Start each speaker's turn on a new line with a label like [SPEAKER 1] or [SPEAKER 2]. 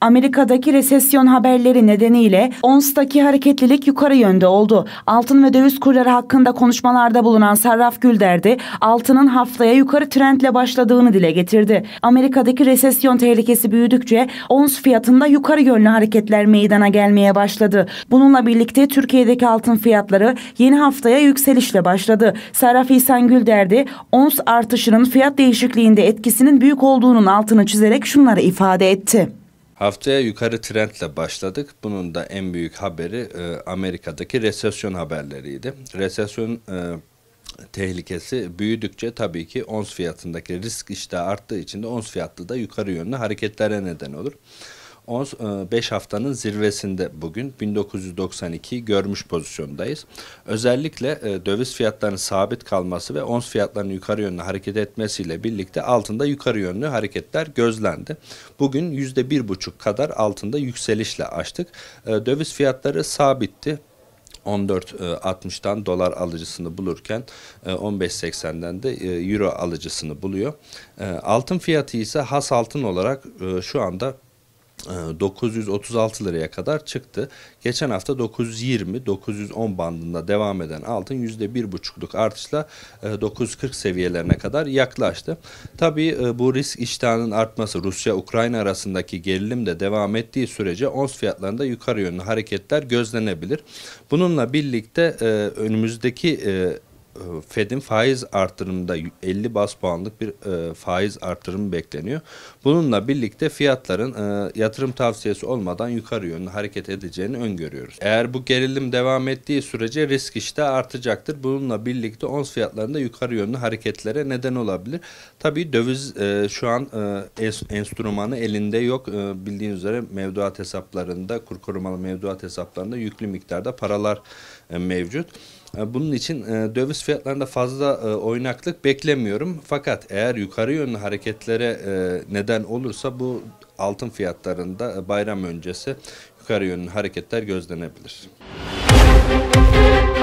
[SPEAKER 1] Amerika'daki resesyon haberleri nedeniyle ONS'taki hareketlilik yukarı yönde oldu. Altın ve döviz kurları hakkında konuşmalarda bulunan Sarraf Gülderdi, altının haftaya yukarı trendle başladığını dile getirdi. Amerika'daki resesyon tehlikesi büyüdükçe ONS fiyatında yukarı yönlü hareketler meydana gelmeye başladı. Bununla birlikte Türkiye'deki altın fiyatları yeni haftaya yükselişle başladı. Sarraf İhsan Gülderdi, ONS artışının fiyat değişikliğinde etkisinin büyük olduğunun altını çizerek şunları ifade etti.
[SPEAKER 2] Haftaya yukarı trendle başladık. Bunun da en büyük haberi e, Amerika'daki resesyon haberleriydi. Resesyon e, tehlikesi büyüdükçe tabii ki ons fiyatındaki risk işte arttığı için de ons fiyatlı da yukarı yönlü hareketlere neden olur. 5 e, haftanın zirvesinde bugün 1992 görmüş pozisyondayız. Özellikle e, döviz fiyatlarının sabit kalması ve ons fiyatlarının yukarı yönlü hareket etmesiyle birlikte altında yukarı yönlü hareketler gözlendi. Bugün %1,5 kadar altında yükselişle açtık. E, döviz fiyatları sabitti. 14.60'dan dolar alıcısını bulurken 15.80'den de euro alıcısını buluyor. Altın fiyatı ise has altın olarak şu anda 936 ee, liraya kadar çıktı. Geçen hafta 920-910 bandında devam eden altın %1,5'luk artışla 940 e, seviyelerine kadar yaklaştı. Tabii e, bu risk iştahının artması Rusya-Ukrayna arasındaki gerilim de devam ettiği sürece ons fiyatlarında yukarı yönlü hareketler gözlenebilir. Bununla birlikte e, önümüzdeki e, Fed'in faiz artırımında 50 bas puanlık bir e, faiz artırımı bekleniyor. Bununla birlikte fiyatların e, yatırım tavsiyesi olmadan yukarı yönlü hareket edeceğini öngörüyoruz. Eğer bu gerilim devam ettiği sürece risk işte artacaktır. Bununla birlikte ons fiyatlarında yukarı yönlü hareketlere neden olabilir. Tabii döviz e, şu an e, enstrümanı elinde yok. E, bildiğiniz üzere mevduat hesaplarında, kur korumalı mevduat hesaplarında yüklü miktarda paralar e, mevcut. E, bunun için e, döviz fiyatlarında fazla e, oynaklık beklemiyorum. Fakat eğer yukarı yönlü hareketlere e, neden olursa bu altın fiyatlarında e, bayram öncesi yukarı yönlü hareketler gözlenebilir.
[SPEAKER 1] Müzik